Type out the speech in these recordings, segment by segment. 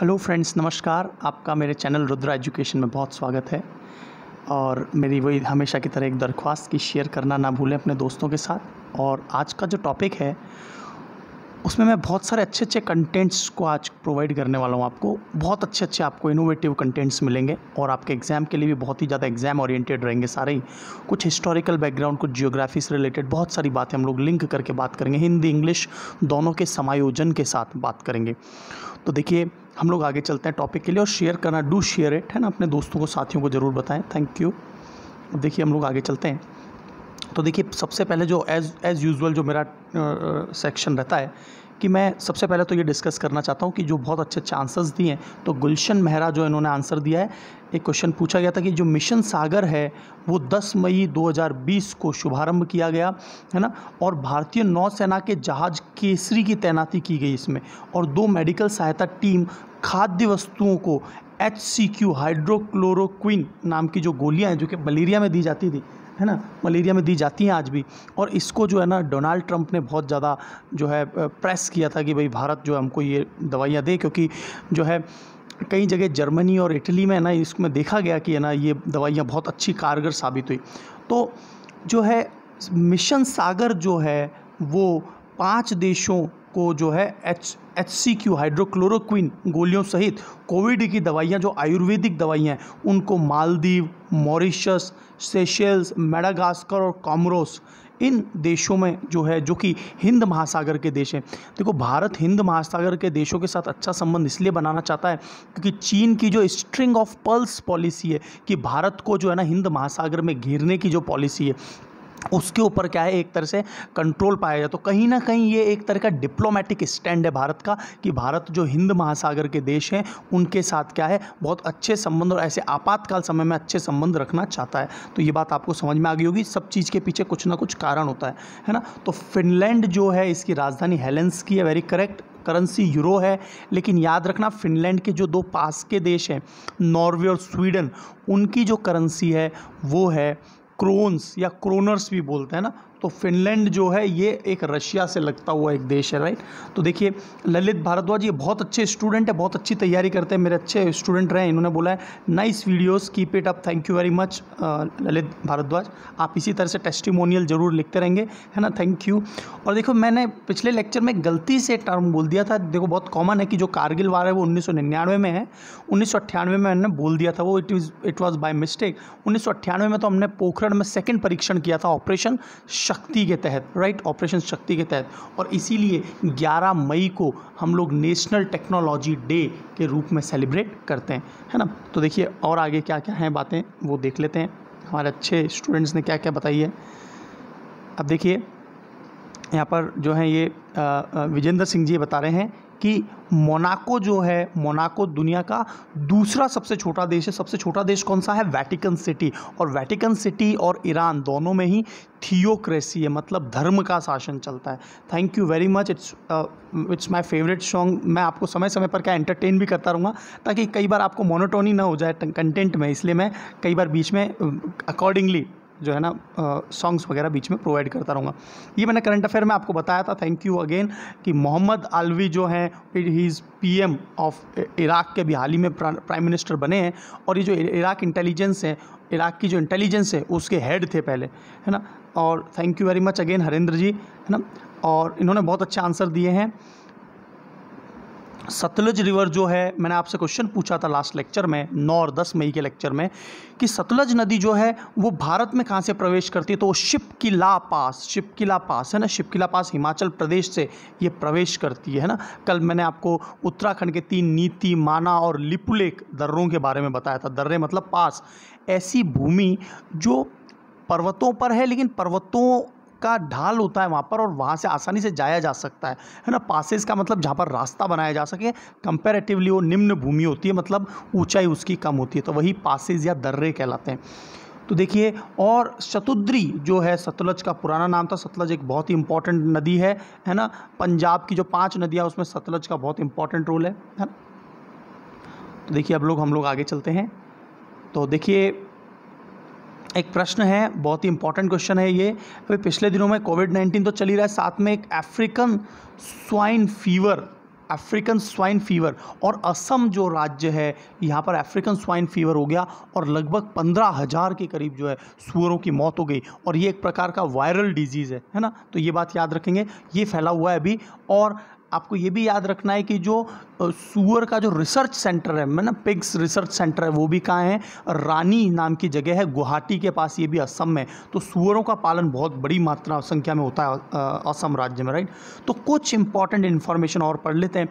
hello friends नमस्कार आपका मेरे चैनल रुद्रा एजुकेशन में बहुत स्वागत है और मेरी वही हमेशा की तरह एक दरख्वास्त की शेयर करना ना भूलें अपने दोस्तों के साथ और आज का जो टॉपिक है उसमें मैं बहुत सारे अच्छे अच्छे कंटेंट्स को आज प्रोवाइड करने वाला हूँ आपको बहुत अच्छे अच्छे आपको इनोवेटिव कंटेंट्स मिलेंगे और आपके एग्ज़ाम के लिए भी बहुत ही ज़्यादा एग्ज़ाम ओरिएंटेड रहेंगे सारे ही कुछ हिस्टोरिकल बैकग्राउंड कुछ जियोग्राफी से रिलेटेड बहुत सारी बातें हम लोग लिंक करके बात करेंगे हिंदी इंग्लिश दोनों के समायोजन के साथ बात करेंगे तो देखिए हम लोग आगे चलते हैं टॉपिक के लिए और शेयर करना डू शेयर इट है ना अपने दोस्तों को साथियों को ज़रूर बताएं थैंक यू देखिए हम लोग आगे चलते हैं तो देखिए सबसे पहले जो एज़ एज़ यूज़ुअल जो मेरा सेक्शन रहता है कि मैं सबसे पहले तो ये डिस्कस करना चाहता हूँ कि जो बहुत अच्छे चांसेस दिए हैं तो गुलशन मेहरा जो इन्होंने आंसर दिया है एक क्वेश्चन पूछा गया था कि जो मिशन सागर है वो 10 मई 2020 को शुभारंभ किया गया है ना और भारतीय नौसेना के जहाज केसरी की तैनाती की गई इसमें और दो मेडिकल सहायता टीम खाद्य वस्तुओं को एच सी क्यू हाइड्रोक्लोरोक्विन नाम की जो गोलियाँ हैं जो कि मलेरिया में दी जाती थी है ना मलेरिया में दी जाती हैं आज भी और इसको जो है ना डोनाल्ड ट्रंप ने बहुत ज़्यादा जो है प्रेस किया था कि भाई भारत जो है हमको ये दवाइयाँ दे क्योंकि जो है कई जगह जर्मनी और इटली में ना इसमें देखा गया कि है ना ये दवाइयाँ बहुत अच्छी कारगर साबित हुई तो जो है मिशन सागर जो है वो पाँच देशों को जो है H H C Q hydroxychloroquine गोलियों सहित कोविड की दवाइयाँ जो आयुर्वेदिक दवाइयाँ हैं उनको मालदीव मॉरिशस सेशेल्स मेडागास्कर और कॉमरोस इन देशों में जो है जो कि हिंद महासागर के देश हैं देखो भारत हिंद महासागर के देशों के साथ अच्छा संबंध इसलिए बनाना चाहता है क्योंकि चीन की जो स्ट्रिंग ऑफ पल्स पॉलिसी है कि भारत को जो है ना हिंद महासागर में घेरने की जो पॉलिसी है उसके ऊपर क्या है एक तरह से कंट्रोल पाया जाए तो कहीं ना कहीं ये एक तरह का डिप्लोमेटिक स्टैंड है भारत का कि भारत जो हिंद महासागर के देश हैं उनके साथ क्या है बहुत अच्छे संबंध और ऐसे आपातकाल समय में अच्छे संबंध रखना चाहता है तो ये बात आपको समझ में आ गई होगी सब चीज़ के पीछे कुछ ना कुछ कारण होता है है ना तो फिनलैंड जो है इसकी राजधानी हेलेंस की है वेरी करेक्ट करेंसी यूरो है लेकिन याद रखना फिनलैंड के जो दो पास के देश हैं नॉर्वे और स्वीडन उनकी जो करेंसी है वो है क्रोन्स या क्रोनर्स भी बोलते हैं ना तो फिनलैंड जो है ये एक रशिया से लगता हुआ एक देश है राइट तो देखिए ललित भारद्वाज ये बहुत अच्छे स्टूडेंट है बहुत अच्छी तैयारी करते हैं मेरे अच्छे स्टूडेंट रहे इन्होंने बोला है nice videos keep it up thank you very much Lalit Bhardwaj आप इसी तरह से टेस्टिमोनियल जरूर लिखते रहेंगे है ना थैंक यू और देखो मैंने पिछले लेक्चर में गलती से टर्म बोल दिया था देखो बहुत कॉमन है कि जो कारगिल वार है वो उन्नीस में है उन्नीस में मैंने बोल दिया था वो it is it was by mistake उन्नीस में तो हमने पोखरण में सेकेंड परीक्षण किया था ऑपरेशन शक्ति के तहत राइट ऑपरेशन शक्ति के तहत और इसीलिए 11 मई को हम लोग नेशनल टेक्नोलॉजी डे के रूप में सेलिब्रेट करते हैं है ना तो देखिए और आगे क्या क्या हैं बातें वो देख लेते हैं हमारे अच्छे स्टूडेंट्स ने क्या क्या बताई है अब देखिए यहाँ पर जो है ये विजेंद्र सिंह जी बता रहे हैं कि मोनाको जो है मोनाको दुनिया का दूसरा सबसे छोटा देश है सबसे छोटा देश कौन सा है वैटिकन सिटी और वैटिकन सिटी और ईरान दोनों में ही थियोक्रेसी है मतलब धर्म का शासन चलता है thank you very much it's it's my favourite song मैं आपको समय समय पर क्या एंटरटेन भी करता रहूँगा ताकि कई बार आपको मोनोटोनी ना हो जाए कंटेंट में इसलिए मैं कई बार बीच में अकॉर्डिंगली uh, जो है ना सॉन्ग्स वगैरह बीच में प्रोवाइड करता रहूँगा ये मैंने करंट अफेयर में आपको बताया था थैंक यू अगेन कि मोहम्मद आलवी जो हैं he is P of Iraq के भी हाल ही में प्राइम मिनिस्टर बने हैं और ये जो इराक़ इंटेलिजेंस है इराक़ की जो इंटेलिजेंस है उसके हेड थे पहले है ना और thank you very much again Harendra ji है ना और इन्होंने बहुत अच्छे आंसर दिए हैं सतलज रिवर जो है मैंने आपसे क्वेश्चन पूछा था लास्ट लेक्चर में नौ और दस मई के लेक्चर में कि सतलज नदी जो है वो भारत में कहाँ से प्रवेश करती है तो वो शिपकिला पास शिपकिला पास है ना शिपकिला पास हिमाचल प्रदेश से ये प्रवेश करती है ना कल मैंने आपको उत्तराखंड के तीन नीति माना और लिपुलेक दर्रों के बारे में बताया था दर्रे मतलब पास ऐसी भूमि जो पर्वतों पर है लेकिन पर्वतों का ढाल होता है वहाँ पर और वहाँ से आसानी से जाया जा सकता है है ना पासेस का मतलब जहाँ पर रास्ता बनाया जा सके कंपेरेटिवली वो निम्न भूमि होती है मतलब ऊंचाई उसकी कम होती है तो वही पासेज या दर्रे कहलाते हैं तो देखिए और शतुद्री जो है सतलज का पुराना नाम था सतलज एक बहुत ही इंपॉर्टेंट नदी है है ना पंजाब की जो पांच नदियाँ उसमें सतलज का बहुत इंपॉर्टेंट रोल है है ना तो देखिए अब लोग हम लोग आगे चलते हैं तो देखिए एक प्रश्न है बहुत ही इंपॉर्टेंट क्वेश्चन है ये अभी पिछले दिनों में कोविड नाइन्टीन तो चल ही रहा है साथ में एक African swine fever African swine fever और असम जो राज्य है यहाँ पर अफ्रीकन स्वाइन फीवर हो गया और लगभग पंद्रह हज़ार के करीब जो है सुअरों की मौत हो गई और ये एक प्रकार का वायरल डिजीज़ है है ना तो ये बात याद रखेंगे ये फैला हुआ है अभी और आपको ये भी याद रखना है कि जो सुअर का जो रिसर्च सेंटर है मैं मतलब ना पिग्स रिसर्च सेंटर है वो भी कहाँ है रानी नाम की जगह है गुवाहाटी के पास ये भी असम में तो सुअरों का पालन बहुत बड़ी मात्रा संख्या में होता है असम राज्य में राइट तो कुछ इंपॉर्टेंट इन्फॉर्मेशन और पढ़ लेते हैं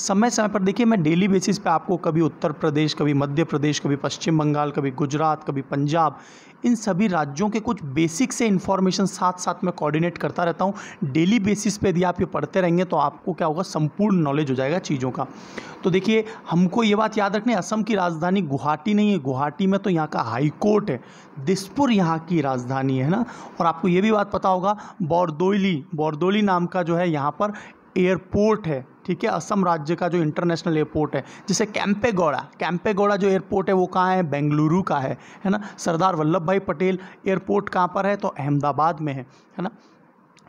समय समय पर देखिए मैं डेली बेसिस पर आपको कभी उत्तर प्रदेश कभी मध्य प्रदेश कभी पश्चिम बंगाल कभी गुजरात कभी पंजाब इन सभी राज्यों के कुछ बेसिक से इन्फॉर्मेशन साथ साथ में कोऑर्डिनेट करता रहता हूँ डेली बेसिस पे यदि आप ये पढ़ते रहेंगे तो आपको क्या होगा संपूर्ण नॉलेज हो जाएगा चीज़ों का तो देखिए हमको ये बात याद रखनी असम की राजधानी गुवाहाटी नहीं है गुवाहाटी में तो यहाँ का हाईकोर्ट है दिसपुर यहाँ की राजधानी है ना और आपको ये भी बात पता होगा बौरदोली बौरदोली नाम का जो है यहाँ पर एयरपोर्ट है ठीक है असम राज्य का जो इंटरनेशनल एयरपोर्ट है जिसे कैंपेगौड़ा कैंपेगौड़ा जो एयरपोर्ट है वो कहाँ है बेंगलुरु का है है ना सरदार वल्लभ भाई पटेल एयरपोर्ट कहाँ पर है तो अहमदाबाद में है है ना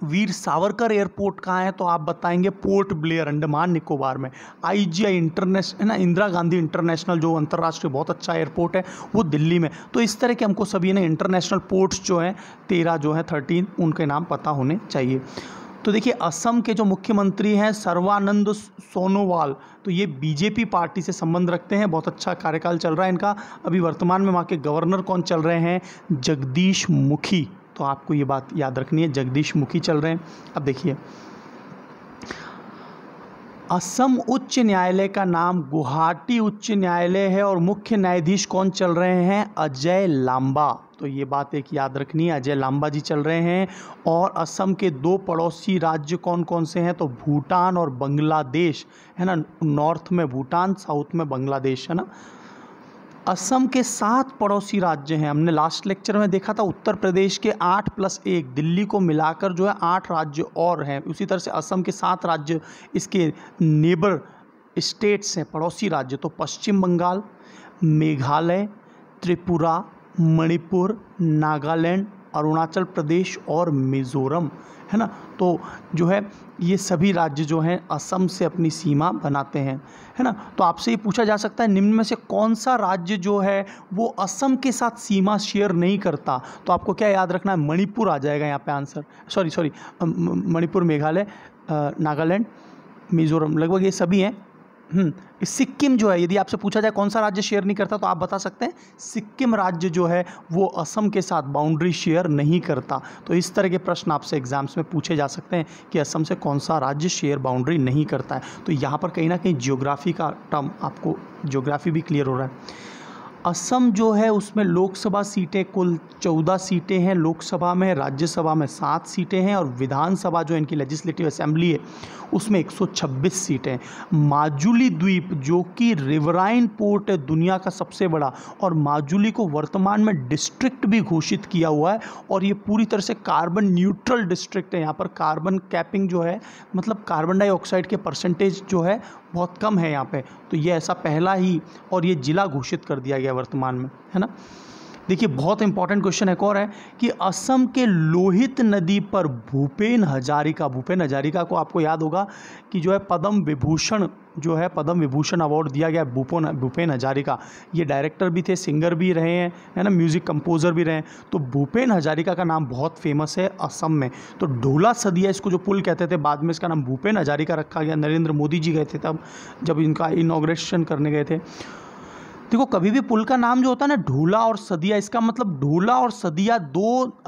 वीर सावरकर एयरपोर्ट कहाँ है तो आप बताएंगे पोर्ट ब्लेयर अंडमान निकोबार में आईजीआई इंटरनेशनल है ना इंदिरा गांधी इंटरनेशनल जो अंतर्राष्ट्रीय बहुत अच्छा एयरपोर्ट है वो दिल्ली में तो इस तरह के हमको सभी ने इंटरनेशनल पोर्ट्स जो हैं तेरह जो है थर्टीन उनके नाम पता होने चाहिए तो देखिए असम के जो मुख्यमंत्री हैं सर्वानंद सोनोवाल तो ये बीजेपी पार्टी से संबंध रखते हैं बहुत अच्छा कार्यकाल चल रहा है इनका अभी वर्तमान में वहाँ के गवर्नर कौन चल रहे हैं जगदीश मुखी तो आपको ये बात याद रखनी है जगदीश मुखी चल रहे हैं अब देखिए असम उच्च न्यायालय का नाम गुवाहाटी उच्च न्यायालय है और मुख्य न्यायाधीश कौन चल रहे हैं अजय लांबा तो ये बात एक याद रखनी है अजय लांबा जी चल रहे हैं और असम के दो पड़ोसी राज्य कौन कौन से हैं तो भूटान और बांग्लादेश है ना नॉर्थ में भूटान साउथ में बांग्लादेश है ना असम के सात पड़ोसी राज्य हैं हमने लास्ट लेक्चर में देखा था उत्तर प्रदेश के आठ प्लस एक दिल्ली को मिलाकर जो है आठ राज्य और हैं उसी तरह से असम के सात राज्य इसके नेबर स्टेट्स हैं पड़ोसी राज्य तो पश्चिम बंगाल मेघालय त्रिपुरा मणिपुर नागालैंड अरुणाचल प्रदेश और मिज़ोरम है ना तो जो है ये सभी राज्य जो हैं असम से अपनी सीमा बनाते हैं है ना तो आपसे ये पूछा जा सकता है निम्न में से कौन सा राज्य जो है वो असम के साथ सीमा शेयर नहीं करता तो आपको क्या याद रखना है मणिपुर आ जाएगा यहाँ पे answer sorry sorry Manipur Meghalaya Nagaland Mizoram लगभग ये सभी हैं हम्म, सिक्किम जो है यदि आपसे पूछा जाए कौन सा राज्य शेयर नहीं करता तो आप बता सकते हैं सिक्किम राज्य जो है वो असम के साथ बाउंड्री शेयर नहीं करता तो इस तरह के प्रश्न आपसे एग्जाम्स में पूछे जा सकते हैं कि असम से कौन सा राज्य शेयर बाउंड्री नहीं करता है तो यहाँ पर कहीं ना कहीं जियोग्राफी का टर्म आपको जियोग्राफी भी क्लियर हो रहा है असम जो है उसमें लोकसभा सीटें कुल चौदह सीटें हैं लोकसभा में राज्यसभा में सात सीटें हैं और विधानसभा जो इनकी लेजिस्लेटिव असेंबली है उसमें 126 सीटें माजुली द्वीप जो कि रिवराइन पोर्ट है दुनिया का सबसे बड़ा और माजुली को वर्तमान में डिस्ट्रिक्ट भी घोषित किया हुआ है और ये पूरी तरह से कार्बन न्यूट्रल डिस्ट्रिक्ट है यहाँ पर कार्बन कैपिंग जो है मतलब कार्बन डाइऑक्साइड के परसेंटेज जो है बहुत कम है यहाँ पे तो ये ऐसा पहला ही और ये ज़िला घोषित कर दिया गया वर्तमान में है ना देखिए बहुत इंपॉर्टेंट क्वेश्चन एक और है कि असम के लोहित नदी पर भूपेन हजारिका भूपेन हजारिका को आपको याद होगा कि जो है पद्म विभूषण जो है पद्म विभूषण अवार्ड दिया गया भूपोन भूपेन हजारिका ये डायरेक्टर भी थे सिंगर भी रहे हैं है ना म्यूज़िक कंपोज़र भी रहे हैं तो भूपेन हजारिका का नाम बहुत फेमस है असम में तो ढोला सदिया इसको जो पुल कहते थे बाद में इसका नाम भूपेन हजारिका रखा गया नरेंद्र मोदी जी गए थे तब जब इनका इनाग्रेशन करने गए थे देखो कभी भी पुल का नाम जो होता है ना ढूला और सदिया इसका मतलब ढूला और सदिया दो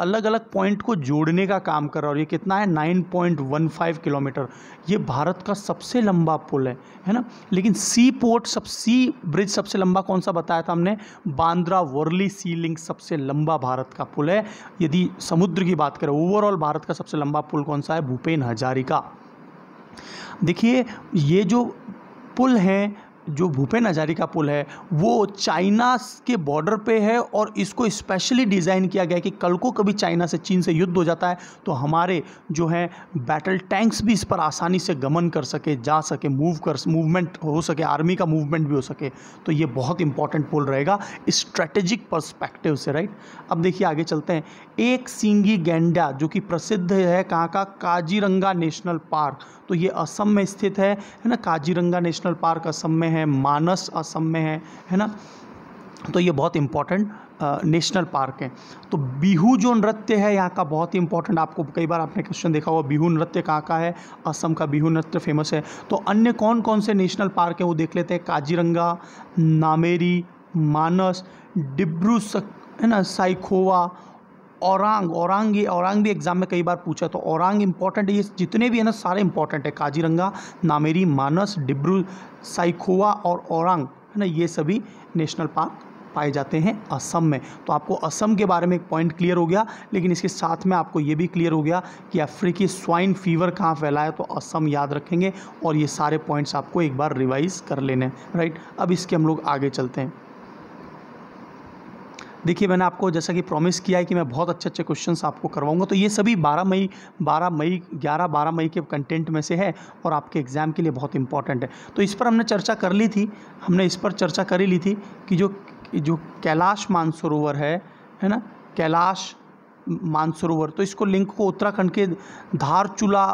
अलग अलग पॉइंट को जोड़ने का काम कर रहा है और ये कितना है 9.15 किलोमीटर ये भारत का सबसे लंबा पुल है है ना लेकिन सी पोर्ट सब सी ब्रिज सबसे लंबा कौन सा बताया था हमने बांद्रा वर्ली सी लिंक सबसे लंबा भारत का पुल है यदि समुद्र की बात करें ओवरऑल भारत का सबसे लंबा पुल कौन सा है भूपेन हजारिका देखिए ये जो पुल हैं जो भूपेन हजारिका पुल है वो चाइना के बॉर्डर पे है और इसको स्पेशली डिज़ाइन किया गया है कि कल को कभी चाइना से चीन से युद्ध हो जाता है तो हमारे जो हैं बैटल टैंक्स भी इस पर आसानी से गमन कर सके जा सके मूव कर मूवमेंट हो सके आर्मी का मूवमेंट भी हो सके तो ये बहुत इंपॉर्टेंट पुल रहेगा स्ट्रेटेजिक परस्पेक्टिव से राइट अब देखिए आगे चलते हैं एक सिंगी गेंडा जो कि प्रसिद्ध है कहाँ का काजीरंगा नेशनल पार्क तो ये असम में स्थित है है ना काजीरंगा नेशनल पार्क असम में है मानस असम में है है ना तो ये बहुत इंपॉर्टेंट नेशनल पार्क है तो बिहू जो नृत्य है यहाँ का बहुत ही इंपॉर्टेंट आपको कई बार आपने क्वेश्चन देखा होगा बिहू नृत्य कहाँ का है असम का बिहू नृत्य फेमस है तो अन्य कौन कौन से नेशनल पार्क हैं वो देख लेते हैं काजीरंगा नामेरी मानस डिब्रू है ना साइखोवा औरंग औरंग ये औरंग भी एग्ज़ाम में कई बार पूछा तो औरंग इंपॉर्टेंट है ये जितने भी है ना सारे इंपॉर्टेंट है काजीरंगा नामेरी मानस डिब्रू साइखोवा और औरंग है ना ये सभी नेशनल पार्क पाए जाते हैं असम में तो आपको असम के बारे में एक पॉइंट क्लियर हो गया लेकिन इसके साथ में आपको ये भी क्लियर हो गया कि अफ्रीकी स्वाइन फीवर कहाँ फैला है तो असम याद रखेंगे और ये सारे पॉइंट्स आपको एक बार रिवाइज़ कर लेने राइट अब इसके हम लोग आगे चलते हैं देखिए मैंने आपको जैसा कि प्रॉमिस किया है कि मैं बहुत अच्छे अच्छे क्वेश्चन आपको करवाऊंगा तो ये सभी 12 मई 12 मई 11 12 मई के कंटेंट में से है और आपके एग्ज़ाम के लिए बहुत इंपॉर्टेंट है तो इस पर हमने चर्चा कर ली थी हमने इस पर चर्चा कर ही ली थी कि जो जो कैलाश मानसरोवर है है ना कैलाश मानसरोवर तो इसको लिंक को उत्तराखंड के धारचूला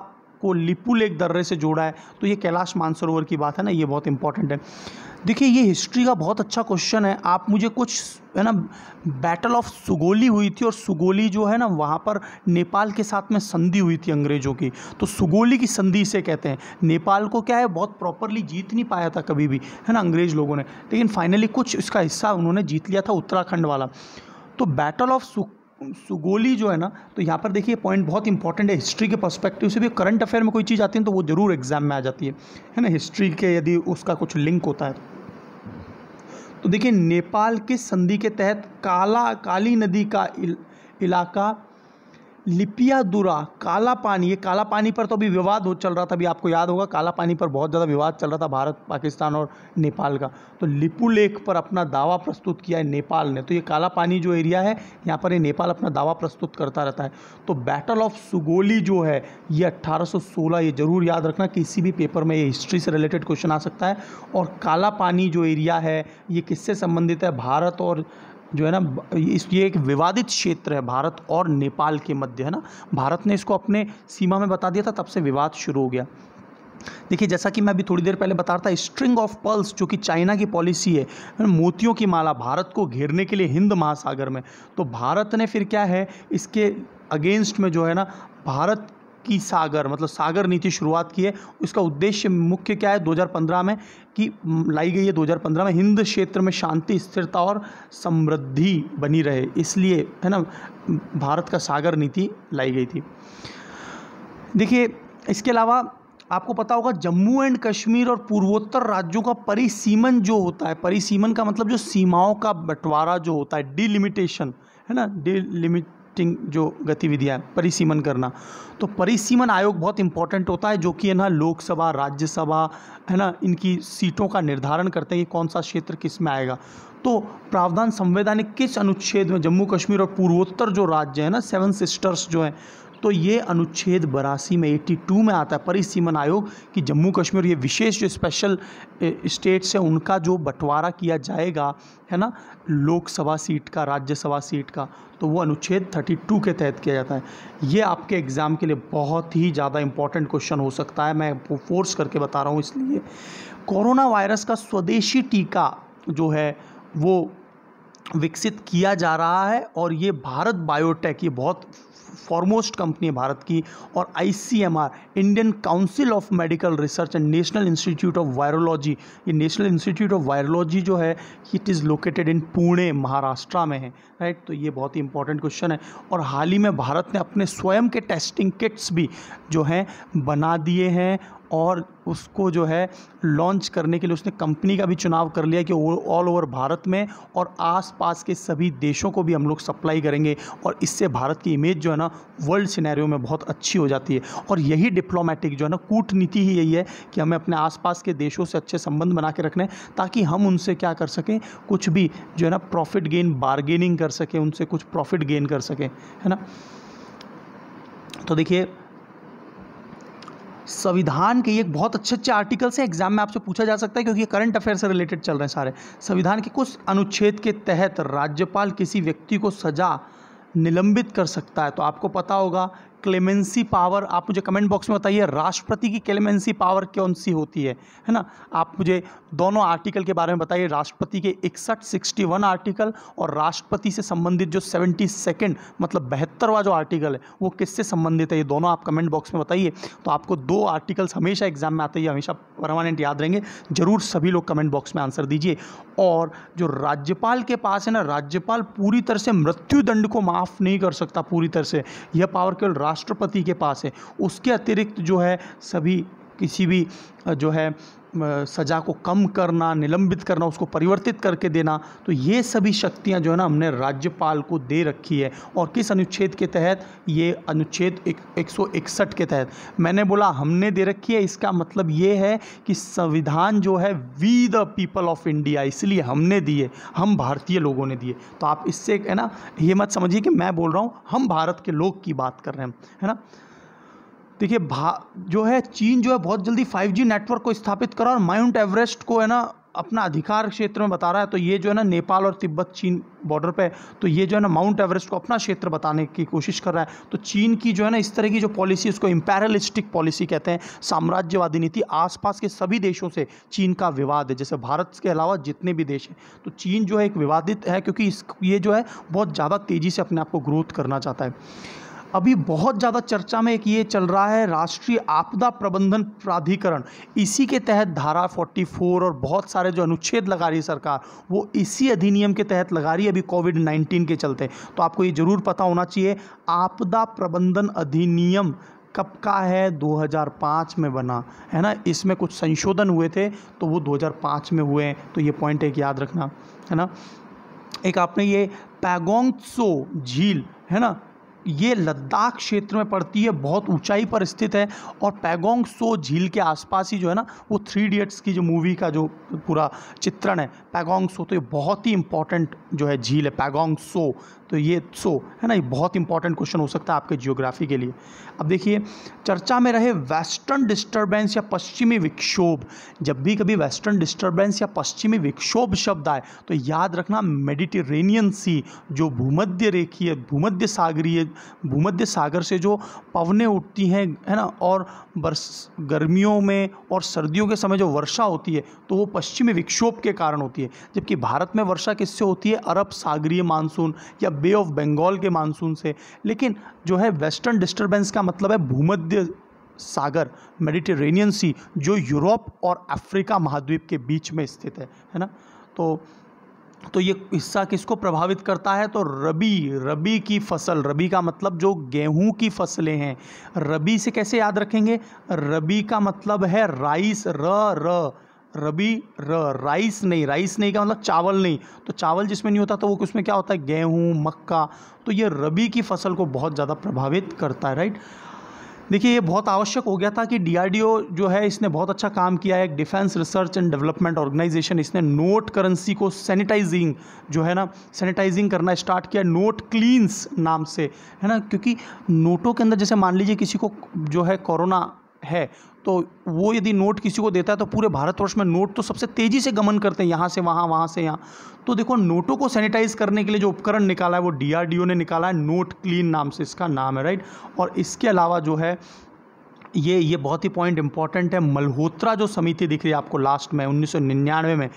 को लिपुल एक दर्रे से जोड़ा है तो ये कैलाश मानसरोवर की बात है ना ये बहुत इंपॉर्टेंट है देखिए ये हिस्ट्री का बहुत अच्छा क्वेश्चन है आप मुझे कुछ है ना बैटल ऑफ सुगोली हुई थी और सुगोली जो है ना वहाँ पर नेपाल के साथ में संधि हुई थी अंग्रेज़ों की तो सुगोली की संधि से कहते हैं नेपाल को क्या है बहुत प्रॉपरली जीत नहीं पाया था कभी भी है ना अंग्रेज़ लोगों ने लेकिन फाइनली कुछ इसका हिस्सा उन्होंने जीत लिया था उत्तराखंड वाला तो बैटल ऑफ सुगोली जो है ना तो यहाँ पर देखिए पॉइंट बहुत इंपॉर्टेंट है हिस्ट्री के पर्सपेक्टिव से भी करंट अफेयर में कोई चीज़ आती है तो वो ज़रूर एग्जाम में आ जाती है है ना हिस्ट्री के यदि उसका कुछ लिंक होता है तो देखिए नेपाल के संधि के तहत काला काली नदी का इल, इलाका लिपिया दुरा काला पानी ये काला पानी पर तो अभी विवाद हो चल रहा था अभी आपको याद होगा काला पानी पर बहुत ज़्यादा विवाद चल रहा था भारत पाकिस्तान और नेपाल का तो लिपू लेख पर अपना दावा प्रस्तुत किया है नेपाल ने तो ये काला पानी जो एरिया है यहाँ पर ये नेपाल अपना दावा प्रस्तुत करता रहता है तो बैटल ऑफ सुगोली जो है ये अट्ठारह ये ज़रूर याद रखना किसी भी पेपर में ये हिस्ट्री से रिलेटेड क्वेश्चन आ सकता है और काला पानी जो एरिया है ये किससे संबंधित है भारत और जो है ना इस ये एक विवादित क्षेत्र है भारत और नेपाल के मध्य है ना भारत ने इसको अपने सीमा में बता दिया था तब से विवाद शुरू हो गया देखिए जैसा कि मैं अभी थोड़ी देर पहले बता रहा था स्ट्रिंग ऑफ पर्ल्स जो कि चाइना की पॉलिसी है मोतियों की माला भारत को घेरने के लिए हिंद महासागर में तो भारत ने फिर क्या है इसके अगेंस्ट में जो है ना भारत की सागर मतलब सागर नीति शुरुआत की है इसका उद्देश्य मुख्य क्या है 2015 में कि लाई गई है 2015 में हिंद क्षेत्र में शांति स्थिरता और समृद्धि बनी रहे इसलिए है ना भारत का सागर नीति लाई गई थी देखिए इसके अलावा आपको पता होगा जम्मू एंड कश्मीर और पूर्वोत्तर राज्यों का परिसीमन जो होता है परिसीमन का मतलब जो सीमाओं का बंटवारा जो होता है डिलिमिटेशन है ना डिलिमिट शिफ्टिंग जो गतिविधियाँ परिसीमन करना तो परिसीमन आयोग बहुत इंपॉर्टेंट होता है जो कि है ना लोकसभा राज्यसभा है ना इनकी सीटों का निर्धारण करते हैं कि कौन सा क्षेत्र किस में आएगा तो प्रावधान संवैधानिक किस अनुच्छेद में जम्मू कश्मीर और पूर्वोत्तर जो राज्य है ना सेवन सिस्टर्स जो हैं तो ये अनुच्छेद बरासी में 82 में आता है परिसीमन आयोग कि जम्मू कश्मीर ये विशेष जो स्पेशल स्टेट्स हैं उनका जो बंटवारा किया जाएगा है ना लोकसभा सीट का राज्यसभा सीट का तो वो अनुच्छेद 32 के तहत किया जाता है ये आपके एग्ज़ाम के लिए बहुत ही ज़्यादा इंपॉर्टेंट क्वेश्चन हो सकता है मैं फोर्स करके बता रहा हूँ इसलिए कोरोना वायरस का स्वदेशी टीका जो है वो विकसित किया जा रहा है और ये भारत बायोटेक ये बहुत फॉरमोस्ट कंपनी है भारत की और I Indian Council of Medical Research and National Institute of Virology ये नेशनल इंस्टीट्यूट ऑफ वायरोलॉजी जो है it is located in Pune Maharashtra में है राइट तो ये बहुत ही इंपॉर्टेंट क्वेश्चन है और हाल ही में भारत ने अपने स्वयं के टेस्टिंग किट्स भी जो हैं बना दिए हैं और उसको जो है लॉन्च करने के लिए उसने कंपनी का भी चुनाव कर लिया कि ऑल ओवर भारत में और आसपास के सभी देशों को भी हम लोग सप्लाई करेंगे और इससे भारत की इमेज जो है ना वर्ल्ड सिनेरियो में बहुत अच्छी हो जाती है और यही डिप्लोमेटिक जो है ना कूटनीति ही यही है कि हमें अपने आसपास के देशों से अच्छे संबंध बना के रखने ताकि हम उनसे क्या कर सकें कुछ भी जो है ना प्रॉफिट गेन बार्गेनिंग कर सकें उनसे कुछ प्रॉफिट गेन कर सकें है ना तो देखिए संविधान के एक बहुत अच्छे अच्छे आर्टिकल से एग्जाम में आपसे पूछा जा सकता है क्योंकि ये करंट अफेयर से रिलेटेड चल रहे हैं सारे संविधान के कुछ अनुच्छेद के तहत राज्यपाल किसी व्यक्ति को सजा निलंबित कर सकता है तो आपको पता होगा क्लेमेंसी पावर आप मुझे कमेंट बॉक्स में बताइए राष्ट्रपति की क्लेमेंसी पावर कौन सी होती है है ना आप मुझे दोनों आर्टिकल के बारे में बताइए राष्ट्रपति के इकसठ सिक्सटी वन आर्टिकल और राष्ट्रपति से संबंधित जो सेवेंटी सेकेंड मतलब बहत्तरवा जो आर्टिकल है वो किससे संबंधित है ये दोनों आप कमेंट बॉक्स में बताइए तो आपको दो आर्टिकल्स हमेशा एग्जाम में आते हैं हमेशा परमानेंट याद रहेंगे जरूर सभी लोग कमेंट बॉक्स में आंसर दीजिए और जो राज्यपाल के पास है ना राज्यपाल पूरी तरह से मृत्यु दंड को माफ़ नहीं कर सकता पूरी तरह से यह पावर केवल राष्ट्रपति के पास है उसके अतिरिक्त जो है सभी किसी भी जो है सज़ा को कम करना निलंबित करना उसको परिवर्तित करके देना तो ये सभी शक्तियां जो है ना हमने राज्यपाल को दे रखी है और किस अनुच्छेद के तहत ये अनुच्छेद एक, एक के तहत मैंने बोला हमने दे रखी है इसका मतलब ये है कि संविधान जो है we the people of India इसलिए हमने दिए हम भारतीय लोगों ने दिए तो आप इससे है ना ये मत समझिए कि मैं बोल रहा हूँ हम भारत के लोग की बात कर रहे हैं है ना देखिए भा जो है चीन जो है बहुत जल्दी 5G नेटवर्क को स्थापित करा और माउंट एवरेस्ट को है ना अपना अधिकार क्षेत्र में बता रहा है तो ये जो है ना नेपाल और तिब्बत चीन बॉर्डर पे तो ये जो है ना माउंट एवरेस्ट को अपना क्षेत्र बताने की कोशिश कर रहा है तो चीन की जो है ना इस तरह की जो पॉलिसी उसको इम्पेरलिस्टिक पॉलिसी कहते हैं साम्राज्यवादी नीति आसपास के सभी देशों से चीन का विवाद है जैसे भारत के अलावा जितने भी देश हैं तो चीन जो है एक विवादित है क्योंकि इस ये जो है बहुत ज़्यादा तेज़ी से अपने आप को ग्रोथ करना चाहता है अभी बहुत ज़्यादा चर्चा में एक ये चल रहा है राष्ट्रीय आपदा प्रबंधन प्राधिकरण इसी के तहत धारा 44 और बहुत सारे जो अनुच्छेद लगा रही है सरकार वो इसी अधिनियम के तहत लगा रही है अभी कोविड 19 के चलते तो आपको ये ज़रूर पता होना चाहिए आपदा प्रबंधन अधिनियम कब का है 2005 में बना है ना इसमें कुछ संशोधन हुए थे तो वो 2005 में हुए हैं तो ये पॉइंट एक याद रखना है ना एक आपने ये पैगोंगसो झील है ना ये लद्दाख क्षेत्र में पड़ती है बहुत ऊंचाई पर स्थित है और पैगोंग सो झील के आसपास ही जो है ना वो थ्री इडियट्स की जो मूवी का जो पूरा चित्रण है पैगोंग सो तो ये बहुत ही इंपॉर्टेंट जो है झील है पैगोंग सो तो ये सो है ना ये बहुत इंपॉर्टेंट क्वेश्चन हो सकता है आपके जियोग्राफी के लिए अब देखिए चर्चा में रहे वेस्टर्न डिस्टर्बेंस या पश्चिमी विक्षोभ जब भी कभी वेस्टर्न डिस्टर्बेंस या पश्चिमी विक्षोभ शब्द आए तो याद रखना मेडिटेरेनियन सी जो भूमध्य रेखीय भूमध्य सागरीय भूमध्य सागर से जो पवने उठती हैं है ना और बरस गर्मियों में और सर्दियों के समय जो वर्षा होती है तो वो पश्चिमी विक्षोभ के कारण होती है जबकि भारत में वर्षा किससे होती है अरब सागरीय मानसून या बे ऑफ बंगाल के मानसून से लेकिन जो है वेस्टर्न डिस्टर्बेंस का मतलब है भूमध्य सागर मेडिटेरेनियन सी जो यूरोप और अफ्रीका महाद्वीप के बीच में स्थित है है ना तो तो ये हिस्सा किसको प्रभावित करता है तो रबी रबी की फसल रबी का मतलब जो गेहूं की फसलें हैं रबी से कैसे याद रखेंगे रबी का मतलब है राइस र र रबी र राइस नहीं राइस नहीं का मतलब चावल नहीं तो चावल जिसमें नहीं होता तो वो उसमें क्या होता है गेहूँ मक्का तो ये रबी की फसल को बहुत ज़्यादा प्रभावित करता है राइट देखिए ये बहुत आवश्यक हो गया था कि डीआरडीओ जो है इसने बहुत अच्छा काम किया है एक Defence Research and Development Organisation इसने नोट करेंसी को सैनिटाइजिंग जो है ना सैनिटाइजिंग करना स्टार्ट किया नोट क्लीन्स नाम से है ना क्योंकि नोटों के अंदर जैसे मान लीजिए किसी को जो है कोरोना है तो वो यदि नोट किसी को देता है तो पूरे भारतवर्ष में नोट तो सबसे तेज़ी से गमन करते हैं यहाँ से वहाँ वहाँ से यहाँ तो देखो नोटों को सैनिटाइज करने के लिए जो उपकरण निकाला है वो डीआरडीओ ने निकाला है नोट क्लीन नाम से इसका नाम है राइट और इसके अलावा जो है ये ये बहुत ही पॉइंट इंपॉर्टेंट है मल्होत्रा जो समिति दिख रही है आपको लास्ट में उन्नीस में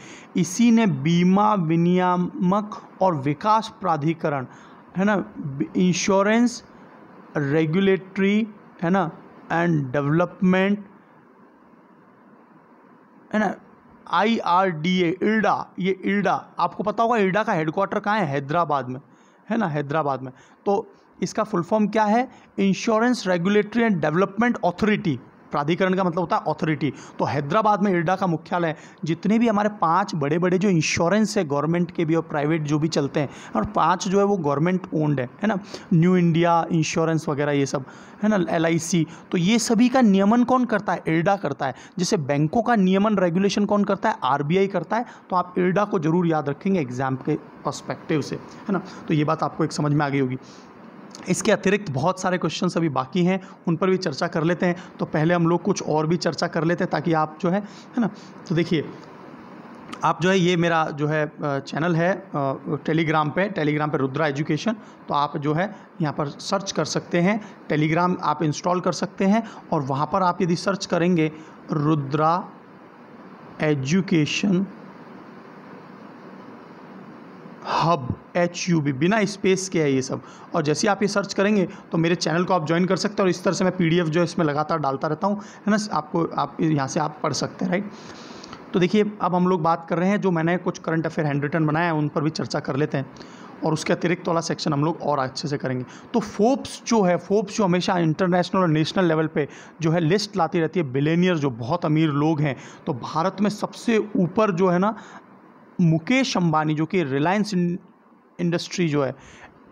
इसी ने बीमा विनियामक और विकास प्राधिकरण है ना इंश्योरेंस रेगुलेटरी है ना एंड डेवलपमेंट है ना आई आर डी ए इल्डा ये इल्डा आपको पता होगा इल्डा का हेडक्वार्टर कहाँ है हैदराबाद में है ना हैदराबाद में तो इसका फुल फॉर्म क्या है Insurance Regulatory and Development Authority प्राधिकरण का मतलब होता है अथॉरिटी तो हैदराबाद में इरडा का मुख्यालय जितने भी हमारे पांच बड़े बड़े जो इंश्योरेंस है गवर्नमेंट के भी और प्राइवेट जो भी चलते हैं और पांच जो है वो गवर्नमेंट ओन्ड है है ना न्यू इंडिया इंश्योरेंस वगैरह ये सब है ना एल तो ये सभी का नियमन कौन करता है इरडा करता है जैसे बैंकों का नियमन रेगुलेशन कौन करता है आर करता है तो आप इरडा को जरूर याद रखेंगे एग्जाम के परस्पेक्टिव से है ना तो ये बात आपको एक समझ में आ गई होगी इसके अतिरिक्त बहुत सारे क्वेश्चन अभी बाकी हैं उन पर भी चर्चा कर लेते हैं तो पहले हम लोग कुछ और भी चर्चा कर लेते हैं ताकि आप जो है है ना तो देखिए आप जो है ये मेरा जो है चैनल है टेलीग्राम पे टेलीग्राम पे रुद्रा एजुकेशन तो आप जो है यहाँ पर सर्च कर सकते हैं टेलीग्राम आप इंस्टॉल कर सकते हैं और वहाँ पर आप यदि सर्च करेंगे Rudra education hub H U B बिना स्पेस के है ये सब और जैसे ही आप ये सर्च करेंगे तो मेरे चैनल को आप ज्वाइन कर सकते हैं और इस तरह से मैं पी जो इसमें लगातार डालता रहता हूँ है ना आपको आप यहाँ से आप पढ़ सकते हैं राइट तो देखिए अब हम लोग बात कर रहे हैं जो मैंने कुछ करंट अफेयर हैंड रिटर्न बनाया है उन पर भी चर्चा कर लेते हैं और उसके अतिरिक्त वाला सेक्शन हम लोग और अच्छे से करेंगे तो फोप्स जो है फोप्स जो हमेशा इंटरनेशनल और नेशनल लेवल पे जो है लिस्ट लाती रहती है बिलेनियर जो बहुत अमीर लोग हैं तो भारत में सबसे ऊपर जो है ना मुकेश अंबानी जो कि रिलायंस इंडस्ट्री जो है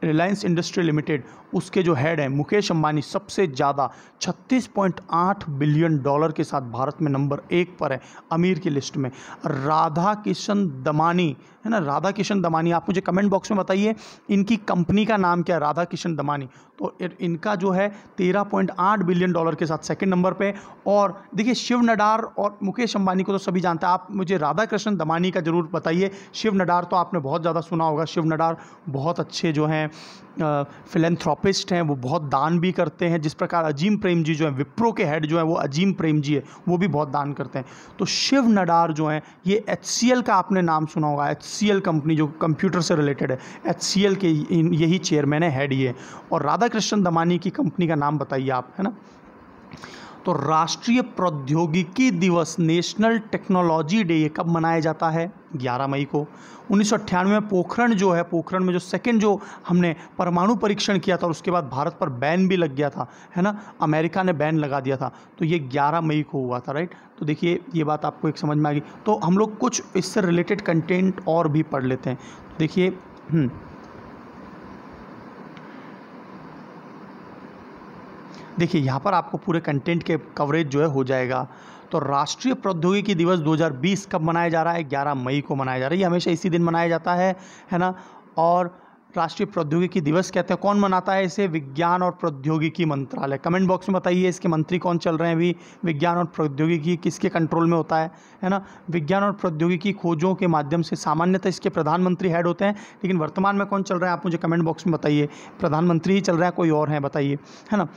रिलायंस इंडस्ट्री लिमिटेड उसके जो हेड हैं मुकेश अंबानी सबसे ज़्यादा 36.8 बिलियन डॉलर के साथ भारत में नंबर एक पर है अमीर की लिस्ट में राधा किशन दमानी है ना राधा किशन दमानी आप मुझे कमेंट बॉक्स में बताइए इनकी कंपनी का नाम क्या है राधा किशन दमानी तो इनका जो है 13.8 बिलियन डॉलर के साथ सेकंड नंबर पे और देखिए शिव नडार और मुकेश अंबानी को तो सभी जानते हैं आप मुझे राधा कृष्ण दमानी का ज़रूर बताइए शिव नडार तो आपने बहुत ज़्यादा सुना होगा शिव नडार बहुत अच्छे जो हैं फिलेंथ्रॉप फिलॉपिस्ट हैं वो बहुत दान भी करते हैं जिस प्रकार अजीम प्रेम जी जो है विप्रो के हेड जो है वो अजीम प्रेम जी है वो भी बहुत दान करते हैं तो शिव नडार जो हैं ये एच का आपने नाम सुना होगा एच कंपनी जो कंप्यूटर से रिलेटेड है एच के यही चेयरमैन है हेड ये और राधा कृष्ण दमानी की कंपनी का नाम बताइए आप है ना तो राष्ट्रीय प्रौद्योगिकी दिवस नेशनल टेक्नोलॉजी डे ये कब मनाया जाता है 11 मई को उन्नीस में पोखरण जो है पोखरण में जो सेकंड जो हमने परमाणु परीक्षण किया था और उसके बाद भारत पर बैन भी लग गया था है ना अमेरिका ने बैन लगा दिया था तो ये 11 मई को हुआ था राइट तो देखिए ये बात आपको एक समझ में आ गई तो हम लोग कुछ इससे रिलेटेड कंटेंट और भी पढ़ लेते हैं देखिए हम्म, देखिए यहाँ पर आपको पूरे कंटेंट के कवरेज जो है हो जाएगा तो राष्ट्रीय प्रौद्योगिकी दिवस 2020 कब मनाया जा रहा है 11 मई को मनाया जा रहा है ये हमेशा इसी दिन मनाया जाता है है ना और राष्ट्रीय प्रौद्योगिकी दिवस कहते हैं कौन मनाता है इसे विज्ञान और प्रौद्योगिकी मंत्रालय कमेंट बॉक्स में बताइए इसके मंत्री कौन चल रहे हैं अभी विज्ञान और प्रौद्योगिकी किसके कंट्रोल में होता है है ना विज्ञान और प्रौद्योगिकी खोजों के माध्यम से सामान्यतः इसके प्रधानमंत्री हेड होते हैं लेकिन वर्तमान में कौन चल रहे हैं आप मुझे कमेंट बॉक्स में बताइए प्रधानमंत्री ही चल रहा है कोई और हैं बताइए है ना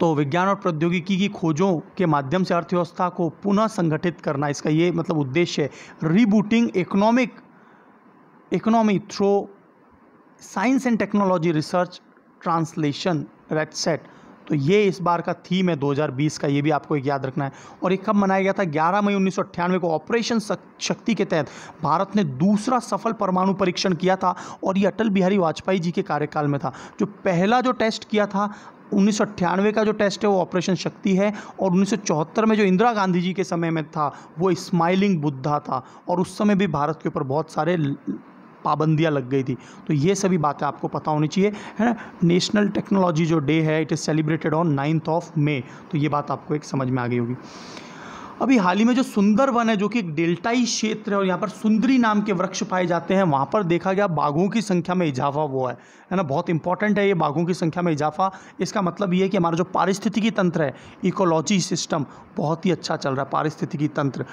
तो विज्ञान और प्रौद्योगिकी की खोजों के माध्यम से अर्थव्यवस्था को पुनः संगठित करना इसका ये मतलब उद्देश्य है rebooting economic economy through science and technology research translation reset तो ये इस बार का थीम है 2020 का ये भी आपको एक याद रखना है और ये कब मनाया गया था 11 मई उन्नीस को ऑपरेशन शक्ति के तहत भारत ने दूसरा सफल परमाणु परीक्षण किया था और ये अटल बिहारी वाजपेयी जी के कार्यकाल में था जो पहला जो टेस्ट किया था उन्नीस का जो टेस्ट है वो ऑपरेशन शक्ति है और उन्नीस में जो इंदिरा गांधी जी के समय में था वो स्माइलिंग बुद्धा था और उस समय भी भारत के ऊपर बहुत सारे पाबंदियाँ लग गई थी तो ये सभी बातें आपको पता होनी चाहिए है ना नेशनल टेक्नोलॉजी जो डे है it is celebrated on ninth of May तो ये बात आपको एक समझ में आ गई होगी अभी हाल ही में जो सुंदरवन है जो कि एक डेल्टाई क्षेत्र है और यहाँ पर सुंदरी नाम के वृक्ष पाए जाते हैं वहाँ पर देखा गया बाघों की संख्या में इजाफा हुआ है है ना बहुत इंपॉर्टेंट है ये बाघों की संख्या में इजाफा इसका मतलब ये है कि हमारा जो पारिस्थितिकी तंत्र है इकोलॉजी सिस्टम बहुत ही अच्छा चल रहा है पारिस्थितिकी तंत्र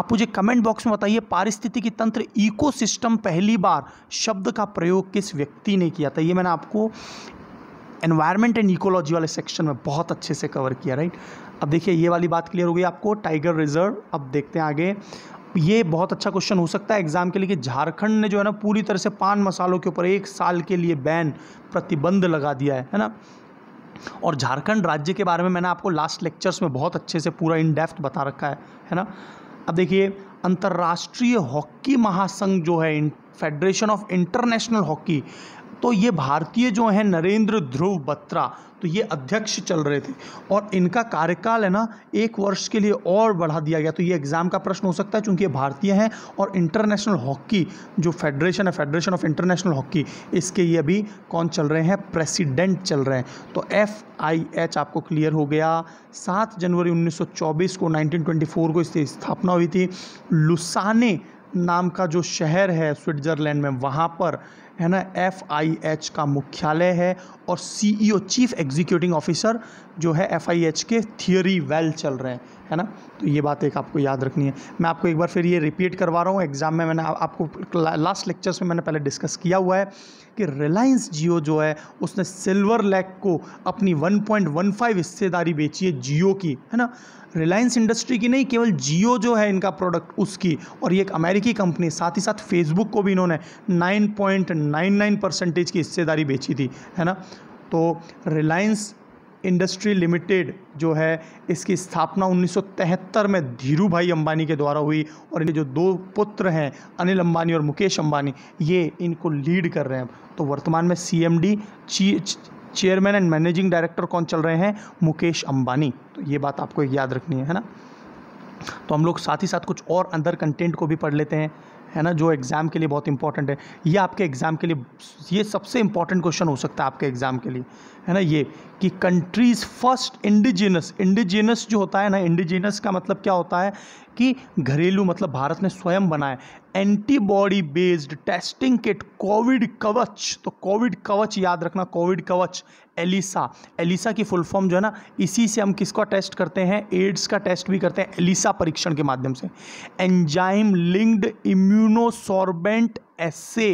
आप मुझे कमेंट बॉक्स में बताइए पारिस्थितिकी तंत्र इको पहली बार शब्द का प्रयोग किस व्यक्ति ने किया था ये मैंने आपको एनवायरमेंट एंड इकोलॉजी वाले सेक्शन में बहुत अच्छे से कवर किया राइट अब देखिए ये वाली बात क्लियर हो गई आपको टाइगर रिजर्व अब देखते हैं आगे ये बहुत अच्छा क्वेश्चन हो सकता है एग्जाम के लिए कि झारखंड ने जो है ना पूरी तरह से पान मसालों के ऊपर एक साल के लिए बैन प्रतिबंध लगा दिया है है ना और झारखंड राज्य के बारे में मैंने आपको लास्ट लेक्चर्स में बहुत अच्छे से पूरा इन डेप्थ बता रखा है है ना अब देखिए अंतर्राष्ट्रीय हॉकी महासंघ जो है फेडरेशन ऑफ इंटरनेशनल हॉकी तो ये भारतीय जो है नरेंद्र ध्रुव बत्रा तो ये अध्यक्ष चल रहे थे और इनका कार्यकाल है ना एक वर्ष के लिए और बढ़ा दिया गया तो ये एग्ज़ाम का प्रश्न हो सकता है चूँकि ये भारतीय हैं और इंटरनेशनल हॉकी जो फेडरेशन है फेडरेशन ऑफ इंटरनेशनल हॉकी इसके ये अभी कौन चल रहे हैं प्रेसिडेंट चल रहे हैं तो एफ आई एच आपको क्लियर हो गया सात जनवरी 1924 को 1924 को इसकी स्थापना हुई थी लुसाने नाम का जो शहर है स्विट्ज़रलैंड में वहाँ पर है ना एफ आई एच का मुख्यालय है और C E O chief executing officer जो है एफ आई एच के थियोरी वेल चल रहे हैं है ना तो ये बात एक आपको याद रखनी है मैं आपको एक बार फिर ये रिपीट करवा रहा हूँ एग्ज़ाम में मैंने आपको लास्ट लेक्चर्स में मैंने पहले डिस्कस किया हुआ है कि रिलायंस जियो जो है उसने सिल्वर लैक को अपनी 1.15 हिस्सेदारी बेची है जियो की है ना रिलायंस इंडस्ट्री की नहीं केवल जियो जो है इनका प्रोडक्ट उसकी और ये एक अमेरिकी कंपनी साथ ही साथ फेसबुक को भी इन्होंने 9.99 परसेंटेज की हिस्सेदारी बेची थी है ना तो रिलायंस इंडस्ट्री लिमिटेड जो है इसकी स्थापना 1973 में धीरू भाई अंबानी के द्वारा हुई और इनके जो दो पुत्र हैं अनिल अंबानी और मुकेश अंबानी ये इनको लीड कर रहे हैं तो वर्तमान में CMD chairman and managing director कौन चल रहे हैं मुकेश अंबानी तो ये बात आपको याद रखनी है, है ना तो हम लोग साथ ही साथ कुछ और अंदर कंटेंट को भी पढ़ लेते हैं है ना जो एग्ज़ाम के लिए बहुत इंपॉर्टेंट है ये आपके एग्ज़ाम के लिए ये सबसे इंपॉर्टेंट क्वेश्चन हो सकता है आपके एग्ज़ाम के लिए है ना ये कि कंट्रीज़ फर्स्ट इंडिजिनस इंडिजिनस जो होता है ना इंडिजिनस का मतलब क्या होता है कि घरेलू मतलब भारत ने स्वयं बनाया antibody based testing kit Covid Kavach तो कोविड कवच याद रखना कोविड कवच एलिसा एलिसा की फुल फॉर्म जो है ना इसी से हम किसका टेस्ट करते हैं एड्स का टेस्ट भी करते हैं एलिसा परीक्षण के माध्यम से enzyme linked immunosorbent assay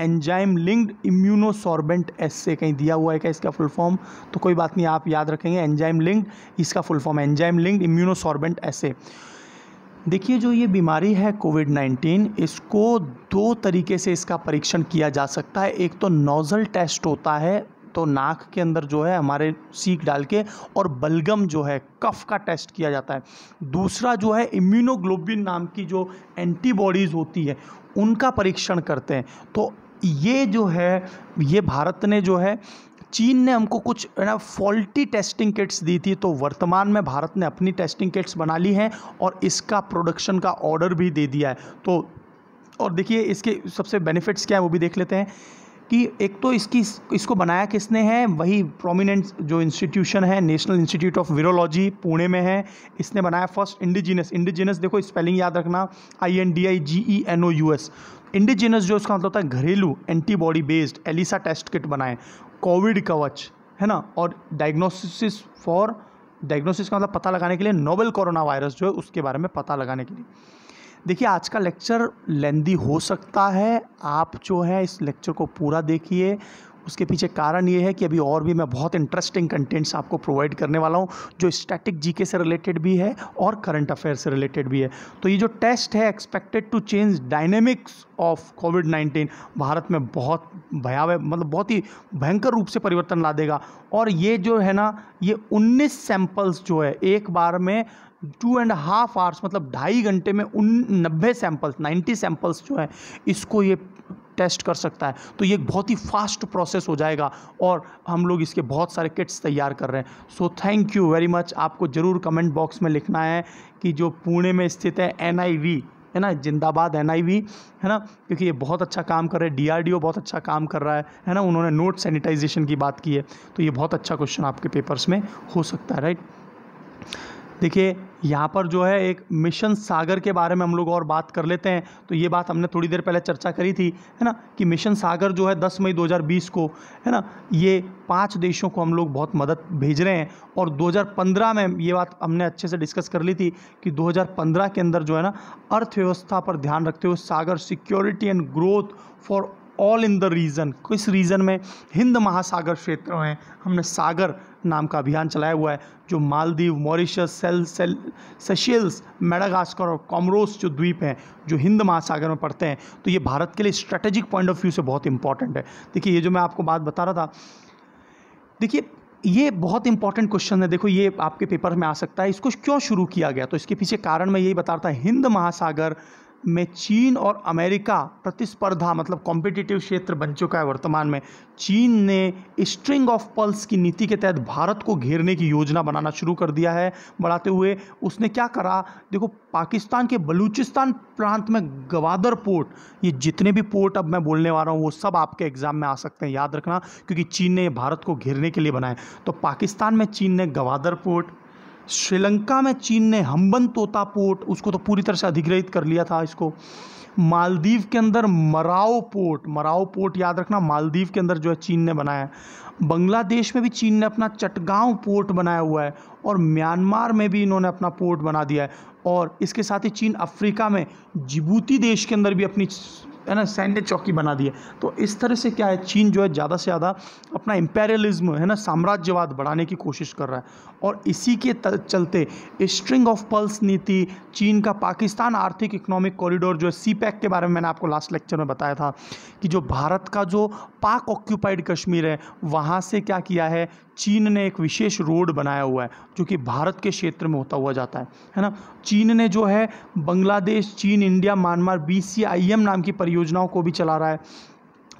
enzyme linked immunosorbent assay कहीं दिया हुआ है क्या इसका फुल फॉर्म तो कोई बात नहीं आप याद रखेंगे एंजाइम लिंक्ड इसका full form enzyme linked immunosorbent assay देखिए जो ये बीमारी है कोविड 19 इसको दो तरीके से इसका परीक्षण किया जा सकता है एक तो नोज़ल टेस्ट होता है तो नाक के अंदर जो है हमारे सीख डाल के और बलगम जो है कफ का टेस्ट किया जाता है दूसरा जो है इम्यूनोग्लोबिन नाम की जो एंटीबॉडीज़ होती है उनका परीक्षण करते हैं तो ये जो है ये भारत ने जो है चीन ने हमको कुछ ना फॉल्टी टेस्टिंग किट्स दी थी तो वर्तमान में भारत ने अपनी टेस्टिंग किट्स बना ली हैं और इसका प्रोडक्शन का ऑर्डर भी दे दिया है तो और देखिए इसके सबसे बेनिफिट्स क्या है वो भी देख लेते हैं कि एक तो इसकी इसको बनाया किसने है वही प्रोमिनेंट जो इंस्टीट्यूशन है National Institute of Virology Pune में है इसने बनाया फर्स्ट इंडिजिनस इंडिजिनस देखो स्पेलिंग याद रखना I N D I G E N O U S indigenous जो इसका मतलब होता है घरेलू antibody based ELISA test kit बनाए कोविड कवच है ना और डायग्नोसिस फॉर डायग्नोसिस का मतलब पता लगाने के लिए नोवेल कोरोना वायरस जो है उसके बारे में पता लगाने के लिए देखिए आज का लेक्चर लेंदी हो सकता है आप जो है इस लेक्चर को पूरा देखिए उसके पीछे कारण ये है कि अभी और भी मैं बहुत इंटरेस्टिंग कंटेंट्स आपको प्रोवाइड करने वाला हूँ जो स्टैटिक जीके से रिलेटेड भी है और करंट अफेयर से रिलेटेड भी है तो ये जो टेस्ट है expected to change dynamics of Covid nineteen Bharat में बहुत भयावह मतलब बहुत ही भयंकर रूप से परिवर्तन ला देगा और ये जो है ना ये उन्नीस सैंपल्स जो है एक बार में टू एंड हाफ आवर्स मतलब ढाई घंटे में उन नब्बे सैंपल्स नाइन्टी सैंपल्स जो हैं इसको ये टेस्ट कर सकता है तो ये बहुत ही फास्ट प्रोसेस हो जाएगा और हम लोग इसके बहुत सारे किट्स तैयार कर रहे हैं so thank you very much आपको ज़रूर कमेंट बॉक्स में लिखना है कि जो पुणे में स्थित है एन है ना जिंदाबाद एन है ना क्योंकि ये बहुत अच्छा काम कर रहे हैं डीआरडीओ बहुत अच्छा काम कर रहा है है ना उन्होंने नोट सैनिटाइजेशन की बात की है तो ये बहुत अच्छा क्वेश्चन आपके पेपर्स में हो सकता है राइट देखिए यहाँ पर जो है एक मिशन सागर के बारे में हम लोग और बात कर लेते हैं तो ये बात हमने थोड़ी देर पहले चर्चा करी थी है ना कि मिशन सागर जो है 10 मई 2020 को है ना ये पांच देशों को हम लोग बहुत मदद भेज रहे हैं और 2015 में ये बात हमने अच्छे से डिस्कस कर ली थी कि 2015 के अंदर जो है ना अर्थव्यवस्था पर ध्यान रखते हुए SAGAR security and growth for all in the region किस रीजन में हिंद महासागर क्षेत्र में हमने सागर नाम का अभियान चलाया हुआ है जो मालदीव मॉरिशस सेल सेल सेशेल्स मेडागास्कर और कॉमरोस जो द्वीप हैं जो हिंद महासागर में पड़ते हैं तो ये भारत के लिए स्ट्रेटेजिक पॉइंट ऑफ व्यू से बहुत इंपॉर्टेंट है देखिए ये जो मैं आपको बात बता रहा था देखिए ये बहुत इंपॉर्टेंट क्वेश्चन है देखो ये आपके पेपर में आ सकता है इसको क्यों शुरू किया गया तो इसके पीछे कारण मैं यही बता रहा था हिंद महासागर में चीन और अमेरिका प्रतिस्पर्धा मतलब कॉम्पिटिटिव क्षेत्र बन चुका है वर्तमान में चीन ने स्ट्रिंग ऑफ पल्स की नीति के तहत भारत को घेरने की योजना बनाना शुरू कर दिया है बढ़ाते हुए उसने क्या करा देखो पाकिस्तान के बलूचिस्तान प्रांत में गवादर पोर्ट ये जितने भी पोर्ट अब मैं बोलने वाला हूँ वो सब आपके एग्ज़ाम में आ सकते हैं याद रखना क्योंकि चीन ने भारत को घेरने के लिए बनाए तो पाकिस्तान में चीन ने गवादर पोर्ट श्रीलंका में चीन ने हम्बन तोता पोर्ट उसको तो पूरी तरह से अधिग्रहित कर लिया था इसको मालदीव के अंदर मराओ पोर्ट मराओ पोर्ट याद रखना मालदीव के अंदर जो है चीन ने बनाया है बांग्लादेश में भी चीन ने अपना चटगांव पोर्ट बनाया हुआ है और म्यांमार में भी इन्होंने अपना पोर्ट बना दिया है और इसके साथ ही चीन अफ्रीका में जिबूती देश के अंदर भी अपनी है ना सैन्य चौकी बना दी है तो इस तरह से क्या है चीन जो है ज़्यादा से ज़्यादा अपना इम्पेरियलिज्म है ना साम्राज्यवाद बढ़ाने की कोशिश कर रहा है और इसी के चलते स्ट्रिंग ऑफ पल्स नीति चीन का पाकिस्तान आर्थिक इकोनॉमिक कॉरिडोर जो है सी के बारे में मैंने आपको लास्ट लेक्चर में बताया था कि जो भारत का जो पाक ऑक्यूपाइड कश्मीर है वहाँ से क्या किया है चीन ने एक विशेष रोड बनाया हुआ है जो कि भारत के क्षेत्र में होता हुआ जाता है है ना चीन ने जो है बांग्लादेश चीन इंडिया म्यांमार बी नाम की परियोजनाओं को भी चला रहा है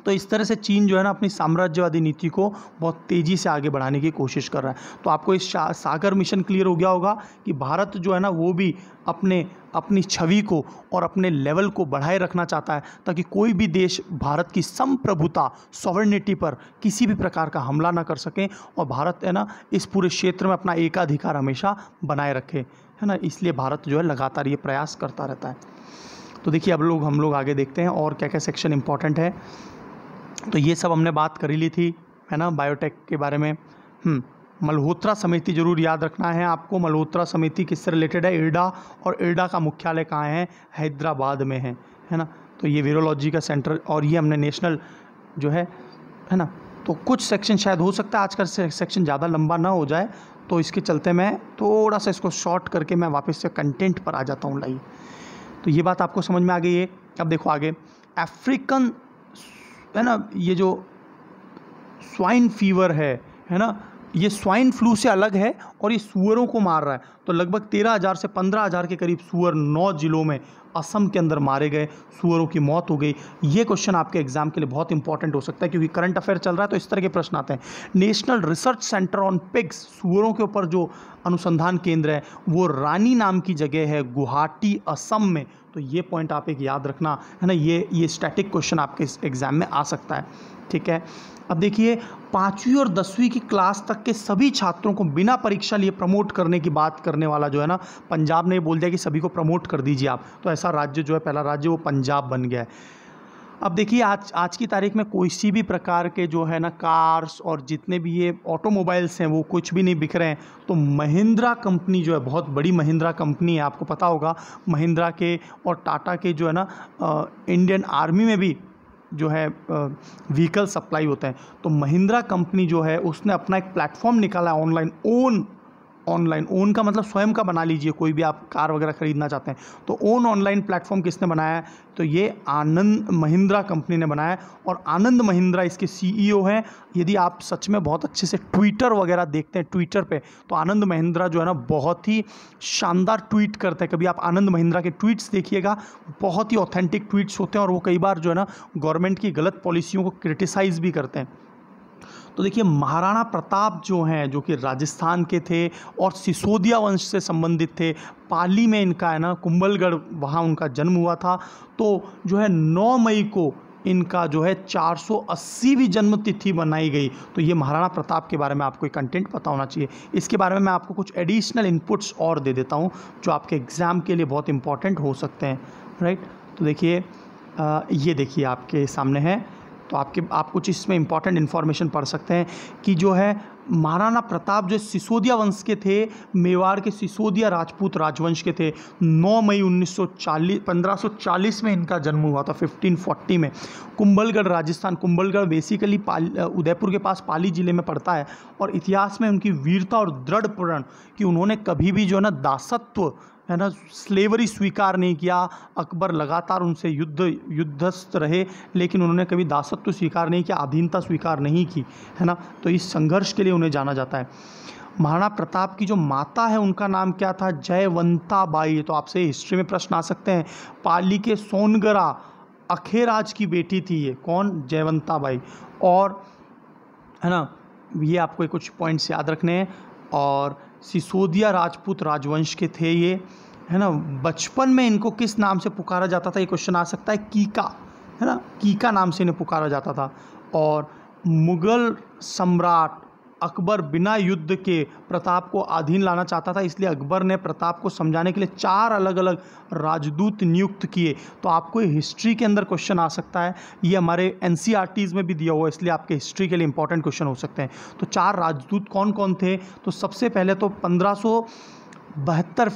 तो इस तरह से चीन जो है ना अपनी साम्राज्यवादी नीति को बहुत तेज़ी से आगे बढ़ाने की कोशिश कर रहा है तो आपको इस सागर मिशन क्लियर हो गया होगा कि भारत जो है ना वो भी अपने अपनी छवि को और अपने लेवल को बढ़ाए रखना चाहता है ताकि कोई भी देश भारत की संप्रभुता सॉवर्निटी पर किसी भी प्रकार का हमला ना कर सकें और भारत है ना इस पूरे क्षेत्र में अपना एकाधिकार हमेशा बनाए रखे है ना इसलिए भारत जो है लगातार ये प्रयास करता रहता है तो देखिए अब लोग हम लोग आगे देखते हैं और क्या क्या सेक्शन इंपॉर्टेंट है तो ये सब हमने बात करी ली थी है ना बायोटेक के बारे में हम्म, मल्होत्रा समिति जरूर याद रखना है आपको मल्होत्रा समिति किससे रिलेटेड है इर्डा और इर्डा का मुख्यालय कहाँ है हैदराबाद में है है ना तो ये वीरोलॉजी का सेंटर और ये हमने नेशनल जो है है ना तो कुछ सेक्शन शायद हो सकता है आजकल सेक्शन ज़्यादा लंबा ना हो जाए तो इसके चलते मैं थोड़ा सा इसको शॉर्ट करके मैं वापस से कंटेंट पर आ जाता हूँ लाइए तो ये बात आपको समझ में आ गई है अब देखो आगे अफ्रीकन है ना ये जो स्वाइन फ़ीवर है है ना ये स्वाइन फ्लू से अलग है और ये सुअरों को मार रहा है तो लगभग तेरह हज़ार से पंद्रह हज़ार के करीब सुअर नौ ज़िलों में असम के अंदर मारे गए सुअरों की मौत हो गई ये क्वेश्चन आपके एग्जाम के लिए बहुत इंपॉर्टेंट हो सकता है क्योंकि करंट अफेयर चल रहा है तो इस तरह के प्रश्न आते हैं National Research Centre on Pigs सुअरों के ऊपर जो अनुसंधान केंद्र है वो रानी नाम की जगह है गुवाहाटी असम में तो ये पॉइंट आप एक याद रखना है ना ये ये स्टैटिक क्वेश्चन आपके इस एग्ज़ाम में आ सकता है ठीक है अब देखिए पाँचवीं और दसवीं की क्लास तक के सभी छात्रों को बिना परीक्षा लिए प्रमोट करने की बात करने वाला जो है ना पंजाब ने बोल दिया कि सभी को प्रमोट कर दीजिए आप तो ऐसा राज्य जो है पहला राज्य वो पंजाब बन गया है अब देखिए आज आज की तारीख में कोई सी भी प्रकार के जो है ना कार्स और जितने भी ये ऑटोमोबाइल्स हैं वो कुछ भी नहीं बिक रहे हैं तो महिंद्रा कंपनी जो है बहुत बड़ी महिंद्रा कंपनी है आपको पता होगा महिंद्रा के और टाटा के जो है ना इंडियन आर्मी में भी जो है व्हीकल सप्लाई होते हैं तो महिंद्रा कंपनी जो है उसने अपना एक प्लेटफॉर्म निकाला ऑनलाइन ओन ऑनलाइन ओन का मतलब स्वयं का बना लीजिए कोई भी आप कार वगैरह खरीदना चाहते हैं तो ओन ऑनलाइन प्लेटफॉर्म किसने बनाया है तो ये आनंद महिंद्रा कंपनी ने बनाया है और आनंद महिंद्रा इसके सीईओ e हैं यदि आप सच में बहुत अच्छे से ट्विटर वगैरह देखते हैं ट्विटर पे तो आनंद महिंद्रा जो है ना बहुत ही शानदार ट्वीट करते हैं कभी आप आनंद महिंद्रा के ट्वीट्स देखिएगा बहुत ही ऑथेंटिक ट्वीट्स होते हैं और वो कई बार जो है ना गवर्नमेंट की गलत पॉलिसियों को क्रिटिसाइज़ भी करते हैं तो देखिए महाराणा प्रताप जो हैं जो कि राजस्थान के थे और सिसोदिया वंश से संबंधित थे पाली में इनका है ना कुंभलगढ़ वहाँ उनका जन्म हुआ था तो जो है 9 मई को इनका जो है भी जन्म तिथि बनाई गई तो ये महाराणा प्रताप के बारे में आपको एक कंटेंट पता होना चाहिए इसके बारे में मैं आपको कुछ एडिशनल इनपुट्स और दे देता हूँ जो आपके एग्ज़ाम के लिए बहुत इंपॉर्टेंट हो सकते हैं राइट तो देखिए ये देखिए आपके सामने है तो आपके आप कुछ इसमें इंपॉर्टेंट इन्फॉर्मेशन पढ़ सकते हैं कि जो है महाराणा प्रताप जो सिसोदिया वंश के थे मेवाड़ के सिसोदिया राजपूत राजवंश के थे 9 मई 1940 1540 में इनका जन्म हुआ था 1540 में कुंभलगढ़ राजस्थान कुंभलगढ़ बेसिकली उदयपुर के पास पाली ज़िले में पड़ता है और इतिहास में उनकी वीरता और दृढ़ प्रण कि उन्होंने कभी भी जो है ना दासत्व है ना स्लेवरी स्वीकार नहीं किया अकबर लगातार उनसे युद्ध युद्धस्थ रहे लेकिन उन्होंने कभी दासत्व स्वीकार नहीं किया अधीनता स्वीकार नहीं की है ना तो इस संघर्ष के लिए उन्हें जाना जाता है महाराणा प्रताप की जो माता है उनका नाम क्या था जयवंता बाई तो आपसे हिस्ट्री में प्रश्न आ सकते हैं पाली के सोनगरा अखेराज की बेटी थी ये कौन जयवंता बाई और है ना ये आपको कुछ पॉइंट्स याद रखने हैं और सिसोदिया राजपूत राजवंश के थे ये है ना बचपन में इनको किस नाम से पुकारा जाता था ये क्वेश्चन आ सकता है कीका है ना कीका नाम से इन्हें पुकारा जाता था और मुग़ल सम्राट अकबर बिना युद्ध के प्रताप को अधीन लाना चाहता था इसलिए अकबर ने प्रताप को समझाने के लिए चार अलग अलग राजदूत नियुक्त किए तो आपको हिस्ट्री के अंदर क्वेश्चन आ सकता है ये हमारे एन e में भी दिया हुआ है इसलिए आपके हिस्ट्री के लिए इंपॉर्टेंट क्वेश्चन हो सकते हैं तो चार राजदूत कौन कौन थे तो सबसे पहले तो पंद्रह बहत्तर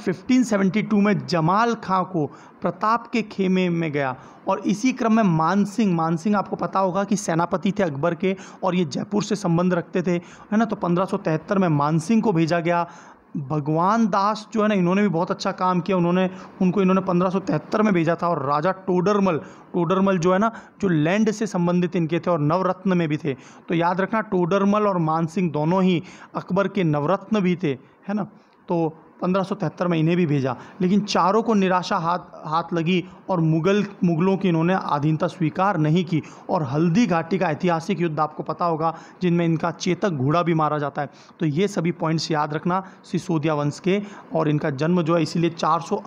टू में जमाल खां को प्रताप के खेमे में गया और इसी क्रम में मानसिंह मानसिंह आपको पता होगा कि सेनापति थे अकबर के और ये जयपुर से संबंध रखते थे है ना तो तिहत्तर में मानसिंह को भेजा गया भगवान दास जो है ना इन्होंने भी बहुत अच्छा काम किया उन्होंने उनको इन्होंने 1573 में भेजा था और राजा टोडरमल टोडरमल जो है ना जो लैंड से संबंधित इनके थे और नवरत्न में भी थे तो याद रखना टोडरमल और मानसिंह दोनों ही अकबर के नवरत्न भी थे है ना तो पंद्रह में इन्हें भी भेजा लेकिन चारों को निराशा हाथ हाथ लगी और मुगल मुगलों की इन्होंने आधीनता स्वीकार नहीं की और हल्दी घाटी का ऐतिहासिक युद्ध आपको पता होगा जिनमें इनका चेतक घोड़ा भी मारा जाता है तो ये सभी पॉइंट्स याद रखना सिसोदिया वंश के और इनका जन्म जो है इसीलिए चार सौ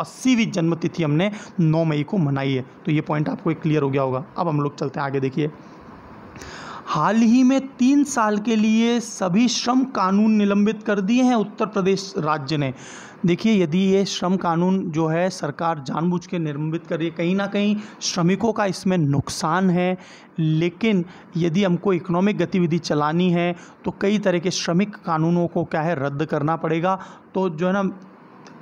जन्मतिथि हमने नौ मई को मनाई है तो ये पॉइंट आपको एक क्लियर हो गया होगा अब हम लोग चलते हैं आगे देखिए हाल ही में तीन साल के लिए सभी श्रम कानून निलंबित कर दिए हैं उत्तर प्रदेश राज्य ने देखिए यदि ये श्रम कानून जो है सरकार जानबूझ के निलंबित कर रही है कहीं ना कहीं श्रमिकों का इसमें नुकसान है लेकिन यदि हमको इकोनॉमिक गतिविधि चलानी है तो कई तरह के श्रमिक कानूनों को क्या है रद्द करना पड़ेगा तो जो है ना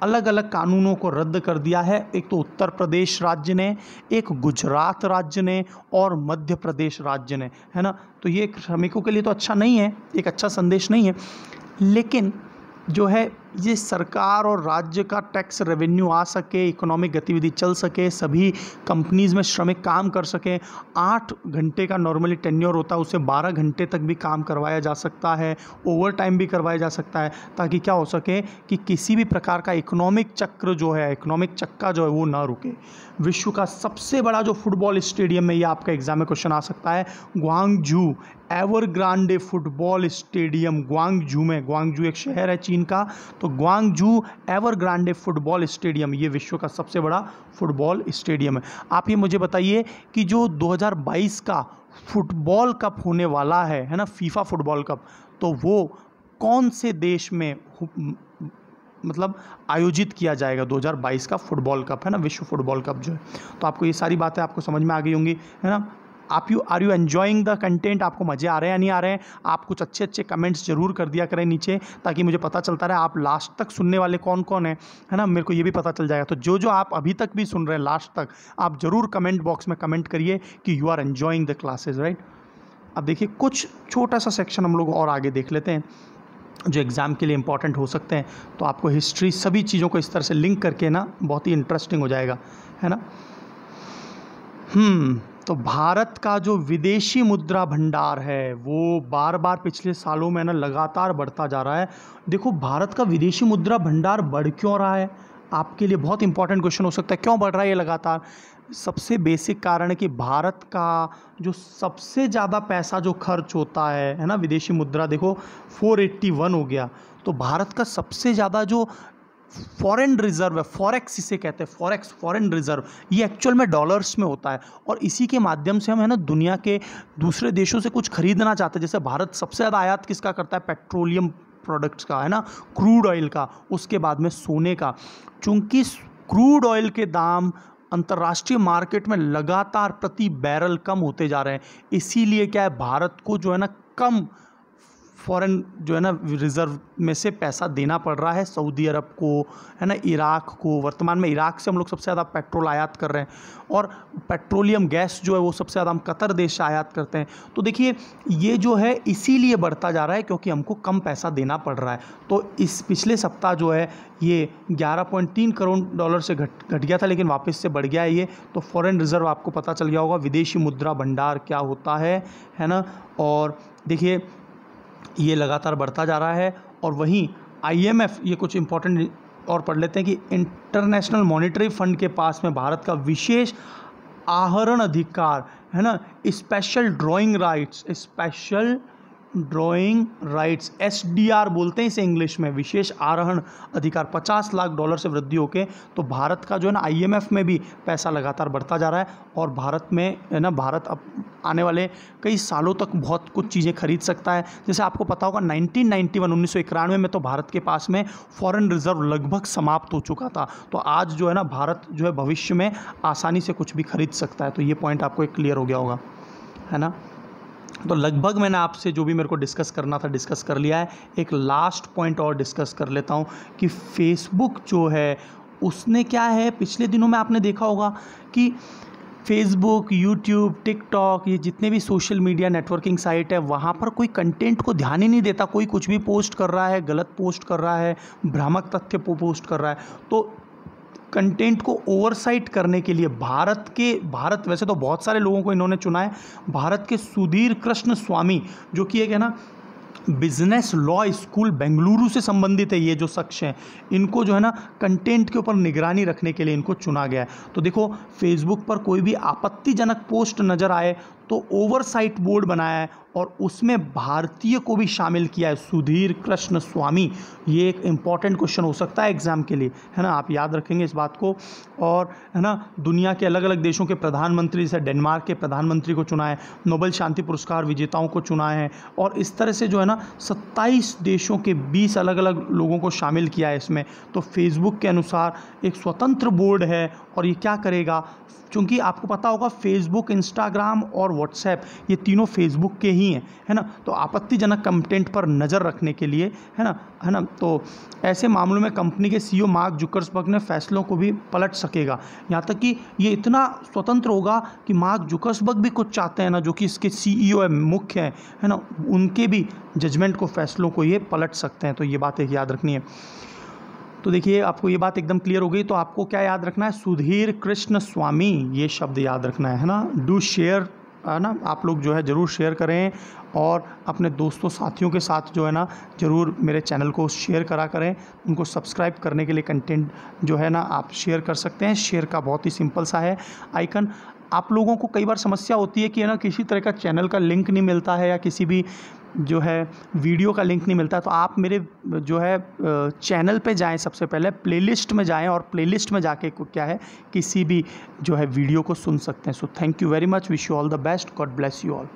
अलग अलग कानूनों को रद्द कर दिया है एक तो उत्तर प्रदेश राज्य ने एक गुजरात राज्य ने और मध्य प्रदेश राज्य ने है ना तो ये श्रमिकों के लिए तो अच्छा नहीं है एक अच्छा संदेश नहीं है लेकिन जो है ये सरकार और राज्य का टैक्स रेवेन्यू आ सके इकोनॉमिक गतिविधि चल सके सभी कंपनीज़ में श्रमिक काम कर सकें आठ घंटे का नॉर्मली टेन्योर होता है उसे बारह घंटे तक भी काम करवाया जा सकता है ओवर टाइम भी करवाया जा सकता है ताकि क्या हो सके कि किसी भी प्रकार का इकोनॉमिक चक्र जो है इकोनॉमिक चक्का जो है वो ना रुके विश्व का सबसे बड़ा जो फुटबॉल स्टेडियम है ये आपका एग्जाम में क्वेश्चन आ सकता है Guangzhou Evergrande football stadium Guangzhou में ग्वांगजू एक शहर है चीन का तो ग्वांगजू एवरग्रांडे फुटबॉल स्टेडियम ये विश्व का सबसे बड़ा फुटबॉल स्टेडियम है आप ये मुझे बताइए कि जो 2022 का फुटबॉल कप होने वाला है है ना फीफा फुटबॉल कप तो वो कौन से देश में मतलब आयोजित किया जाएगा 2022 का फुटबॉल कप है ना विश्व फुटबॉल कप जो है तो आपको ये सारी बातें आपको समझ में आ गई होंगी है ना आप you are you enjoying the content आपको मज़े आ रहे हैं या नहीं आ रहे हैं आप कुछ अच्छे अच्छे कमेंट्स जरूर कर दिया करें नीचे ताकि मुझे पता चलता रहे आप लास्ट तक सुनने वाले कौन कौन है है ना मेरे को ये भी पता चल जाएगा तो जो जो आप अभी तक भी सुन रहे हैं लास्ट तक आप ज़रूर कमेंट बॉक्स में कमेंट करिए कि you are enjoying the classes right अब देखिए कुछ छोटा सा सेक्शन हम लोग और आगे देख लेते हैं जो एग्ज़ाम के लिए इंपॉर्टेंट हो सकते हैं तो आपको हिस्ट्री सभी चीज़ों को इस तरह से लिंक करके ना बहुत ही इंटरेस्टिंग हो जाएगा है ना हम्म तो भारत का जो विदेशी मुद्रा भंडार है वो बार बार पिछले सालों में ना लगातार बढ़ता जा रहा है देखो भारत का विदेशी मुद्रा भंडार बढ़ क्यों रहा है आपके लिए बहुत इंपॉर्टेंट क्वेश्चन हो सकता है क्यों बढ़ रहा है ये लगातार सबसे बेसिक कारण है कि भारत का जो सबसे ज़्यादा पैसा जो खर्च होता है है ना विदेशी मुद्रा देखो 481 हो गया तो भारत का सबसे ज़्यादा जो फॉरेन रिजर्व है फॉरेक्स इसे कहते हैं फॉरेक्स फॉरेन रिजर्व ये एक्चुअल में डॉलर्स में होता है और इसी के माध्यम से हम है ना दुनिया के दूसरे देशों से कुछ खरीदना चाहते हैं जैसे भारत सबसे ज़्यादा आयात किसका करता है पेट्रोलियम प्रोडक्ट्स का है ना क्रूड ऑयल का उसके बाद में सोने का चूँकि क्रूड ऑयल के दाम अंतर्राष्ट्रीय मार्केट में लगातार प्रति बैरल कम होते जा रहे हैं इसीलिए क्या है भारत को जो है ना कम फॉरेन जो है ना रिज़र्व में से पैसा देना पड़ रहा है सऊदी अरब को है ना इराक को वर्तमान में इराक से हम लोग सबसे ज़्यादा पेट्रोल आयात कर रहे हैं और पेट्रोलियम गैस जो है वो सबसे ज़्यादा हम कतर देश से आयात करते हैं तो देखिए ये जो है इसीलिए बढ़ता जा रहा है क्योंकि हमको कम पैसा देना पड़ रहा है तो इस पिछले सप्ताह जो है ये ग्यारह करोड़ डॉलर से घट घट गया था लेकिन वापस से बढ़ गया है ये तो फॉरन रिज़र्व आपको पता चल गया होगा विदेशी मुद्रा भंडार क्या होता है है ना और देखिए ये लगातार बढ़ता जा रहा है और वहीं आईएमएफ ये कुछ इंपॉर्टेंट और पढ़ लेते हैं कि इंटरनेशनल मॉनिटरी फंड के पास में भारत का विशेष आहरण अधिकार है ना special drawing rights special drawing rights S बोलते हैं इसे इंग्लिश में विशेष आरोहण अधिकार 50 लाख डॉलर से वृद्धि होके तो भारत का जो है ना एफ में भी पैसा लगातार बढ़ता जा रहा है और भारत में है ना भारत अब आने वाले कई सालों तक बहुत कुछ चीज़ें खरीद सकता है जैसे आपको पता होगा 1991 इक्यानवे में तो भारत के पास में फॉरन रिजर्व लगभग समाप्त हो चुका था तो आज जो है ना भारत जो है भविष्य में आसानी से कुछ भी खरीद सकता है तो ये पॉइंट आपको एक क्लियर हो गया होगा है ना तो लगभग मैंने आपसे जो भी मेरे को डिस्कस करना था डिस्कस कर लिया है एक लास्ट पॉइंट और डिस्कस कर लेता हूँ कि फेसबुक जो है उसने क्या है पिछले दिनों में आपने देखा होगा कि फेसबुक यूट्यूब टिकटॉक ये जितने भी सोशल मीडिया नेटवर्किंग साइट है वहाँ पर कोई कंटेंट को ध्यान ही नहीं देता कोई कुछ भी पोस्ट कर रहा है गलत पोस्ट कर रहा है भ्रामक तथ्य पोस्ट कर रहा है तो कंटेंट को ओवरसाइट करने के लिए भारत के भारत वैसे तो बहुत सारे लोगों को इन्होंने चुना है भारत के सुधीर कृष्ण स्वामी जो कि एक है ना बिजनेस लॉ स्कूल बेंगलुरु से संबंधित है ये जो शख्स हैं इनको जो है ना कंटेंट के ऊपर निगरानी रखने के लिए इनको चुना गया है तो देखो फेसबुक पर कोई भी आपत्तिजनक पोस्ट नज़र आए तो ओवरसाइट बोर्ड बनाया है और उसमें भारतीय को भी शामिल किया है सुधीर कृष्ण स्वामी ये एक इम्पॉर्टेंट क्वेश्चन हो सकता है एग्ज़ाम के लिए है ना आप याद रखेंगे इस बात को और है ना दुनिया के अलग अलग देशों के प्रधानमंत्री जैसे डेनमार्क के प्रधानमंत्री को चुना है नोबेल शांति पुरस्कार विजेताओं को चुना है और इस तरह से जो है ना सत्ताईस देशों के बीस अलग अलग लोगों को शामिल किया है इसमें तो फेसबुक के अनुसार एक स्वतंत्र बोर्ड है और ये क्या करेगा क्योंकि आपको पता होगा फेसबुक इंस्टाग्राम और व्हाट्सएप ये तीनों फेसबुक के ही हैं है ना तो आपत्तिजनक कंटेंट पर नज़र रखने के लिए है ना है ना तो ऐसे मामलों में कंपनी के सीईओ मार्क जुकर्सबर्ग ने फैसलों को भी पलट सकेगा यहाँ तक कि ये इतना स्वतंत्र होगा कि मार्क जुकर्सबर्ग भी कुछ चाहते हैं ना जो कि इसके सीईओ है मुख्य हैं है ना उनके भी जजमेंट को फैसलों को ये पलट सकते हैं तो ये बात एक याद रखनी है तो देखिए आपको ये बात एकदम क्लियर हो गई तो आपको क्या याद रखना है सुधीर कृष्ण स्वामी ये शब्द याद रखना है ना डू शेयर है ना आप लोग जो है ज़रूर शेयर करें और अपने दोस्तों साथियों के साथ जो है ना ज़रूर मेरे चैनल को शेयर करा करें उनको सब्सक्राइब करने के लिए कंटेंट जो है ना आप शेयर कर सकते हैं शेयर का बहुत ही सिंपल सा है आइकन आप लोगों को कई बार समस्या होती है कि है ना किसी तरह का चैनल का लिंक नहीं मिलता है या किसी भी जो है वीडियो का लिंक नहीं मिलता तो आप मेरे जो है चैनल पे जाएं सबसे पहले प्लेलिस्ट में जाएं और प्लेलिस्ट में जाके क्या है किसी भी जो है वीडियो को सुन सकते हैं so thank you very much wish you all the best God bless you all